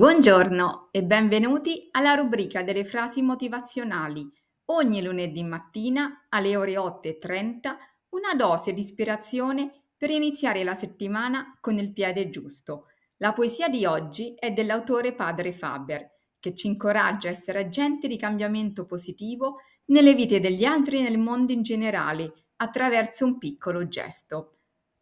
Buongiorno e benvenuti alla rubrica delle frasi motivazionali. Ogni lunedì mattina alle ore 8.30 una dose di ispirazione per iniziare la settimana con il piede giusto. La poesia di oggi è dell'autore padre Faber, che ci incoraggia a essere agenti di cambiamento positivo nelle vite degli altri e nel mondo in generale attraverso un piccolo gesto.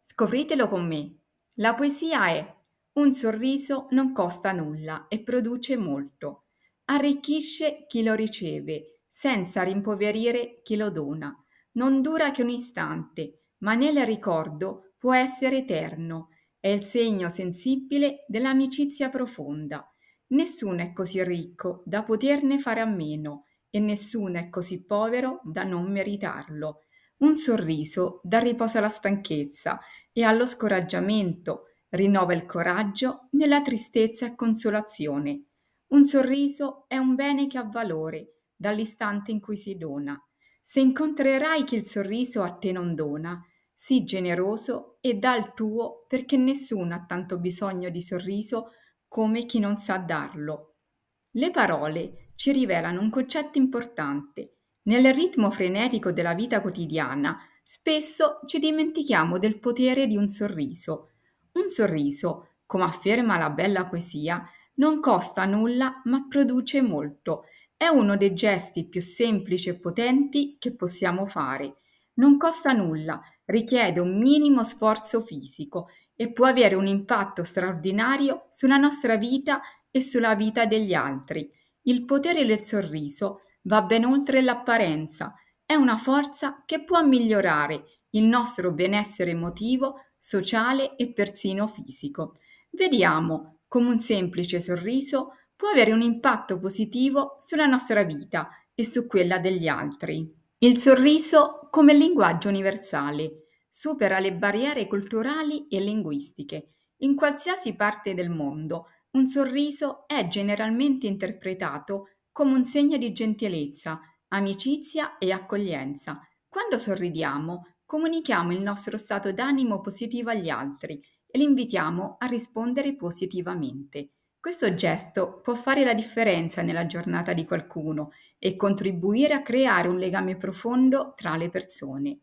Scopritelo con me. La poesia è un sorriso non costa nulla e produce molto. Arricchisce chi lo riceve, senza rimpoverire chi lo dona. Non dura che un istante, ma nel ricordo può essere eterno. È il segno sensibile dell'amicizia profonda. Nessuno è così ricco da poterne fare a meno e nessuno è così povero da non meritarlo. Un sorriso dà riposo alla stanchezza e allo scoraggiamento, rinnova il coraggio nella tristezza e consolazione. Un sorriso è un bene che ha valore dall'istante in cui si dona. Se incontrerai chi il sorriso a te non dona, sii generoso e dà il tuo perché nessuno ha tanto bisogno di sorriso come chi non sa darlo. Le parole ci rivelano un concetto importante. Nel ritmo frenetico della vita quotidiana, spesso ci dimentichiamo del potere di un sorriso un sorriso, come afferma la bella poesia, non costa nulla ma produce molto. È uno dei gesti più semplici e potenti che possiamo fare. Non costa nulla, richiede un minimo sforzo fisico e può avere un impatto straordinario sulla nostra vita e sulla vita degli altri. Il potere del sorriso va ben oltre l'apparenza, è una forza che può migliorare il nostro benessere emotivo sociale e persino fisico. Vediamo come un semplice sorriso può avere un impatto positivo sulla nostra vita e su quella degli altri. Il sorriso come linguaggio universale supera le barriere culturali e linguistiche. In qualsiasi parte del mondo un sorriso è generalmente interpretato come un segno di gentilezza, amicizia e accoglienza. Quando sorridiamo comunichiamo il nostro stato d'animo positivo agli altri e li invitiamo a rispondere positivamente. Questo gesto può fare la differenza nella giornata di qualcuno e contribuire a creare un legame profondo tra le persone.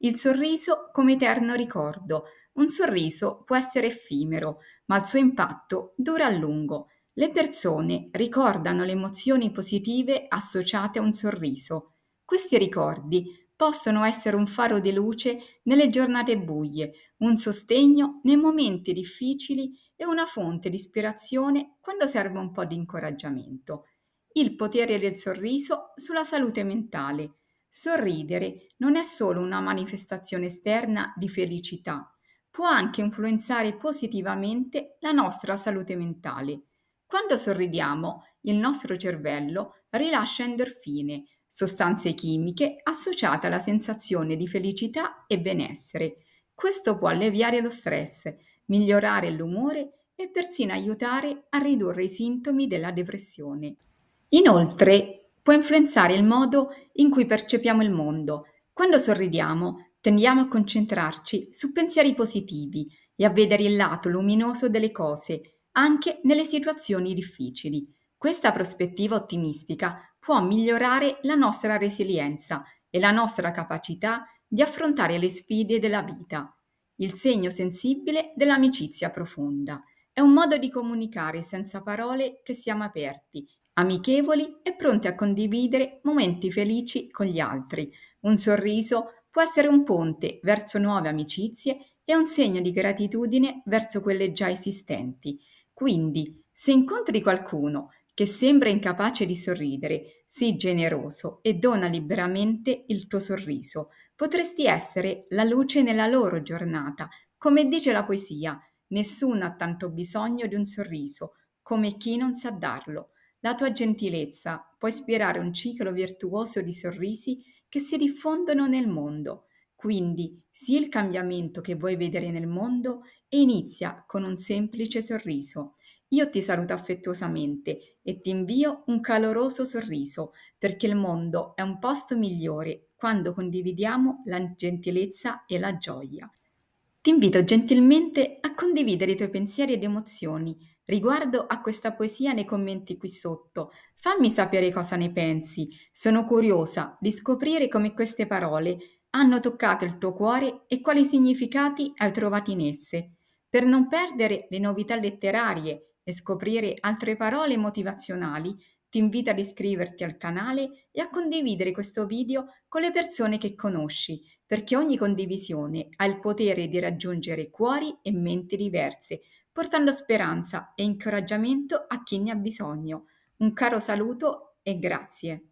Il sorriso come eterno ricordo. Un sorriso può essere effimero, ma il suo impatto dura a lungo. Le persone ricordano le emozioni positive associate a un sorriso. Questi ricordi possono essere un faro di luce nelle giornate buie, un sostegno nei momenti difficili e una fonte di ispirazione quando serve un po' di incoraggiamento. Il potere del sorriso sulla salute mentale. Sorridere non è solo una manifestazione esterna di felicità, può anche influenzare positivamente la nostra salute mentale. Quando sorridiamo, il nostro cervello rilascia endorfine, sostanze chimiche associate alla sensazione di felicità e benessere. Questo può alleviare lo stress, migliorare l'umore e persino aiutare a ridurre i sintomi della depressione. Inoltre, può influenzare il modo in cui percepiamo il mondo. Quando sorridiamo, tendiamo a concentrarci su pensieri positivi e a vedere il lato luminoso delle cose, anche nelle situazioni difficili. Questa prospettiva ottimistica può migliorare la nostra resilienza e la nostra capacità di affrontare le sfide della vita. Il segno sensibile dell'amicizia profonda è un modo di comunicare senza parole che siamo aperti, amichevoli e pronti a condividere momenti felici con gli altri. Un sorriso può essere un ponte verso nuove amicizie e un segno di gratitudine verso quelle già esistenti. Quindi, se incontri qualcuno che sembra incapace di sorridere, sii generoso e dona liberamente il tuo sorriso. Potresti essere la luce nella loro giornata. Come dice la poesia, nessuno ha tanto bisogno di un sorriso come chi non sa darlo. La tua gentilezza può ispirare un ciclo virtuoso di sorrisi che si diffondono nel mondo. Quindi, sii il cambiamento che vuoi vedere nel mondo e inizia con un semplice sorriso. Io ti saluto affettuosamente e ti invio un caloroso sorriso, perché il mondo è un posto migliore quando condividiamo la gentilezza e la gioia. Ti invito gentilmente a condividere i tuoi pensieri ed emozioni riguardo a questa poesia nei commenti qui sotto. Fammi sapere cosa ne pensi. Sono curiosa di scoprire come queste parole hanno toccato il tuo cuore e quali significati hai trovato in esse. Per non perdere le novità letterarie e scoprire altre parole motivazionali, ti invito ad iscriverti al canale e a condividere questo video con le persone che conosci, perché ogni condivisione ha il potere di raggiungere cuori e menti diverse, portando speranza e incoraggiamento a chi ne ha bisogno. Un caro saluto e grazie.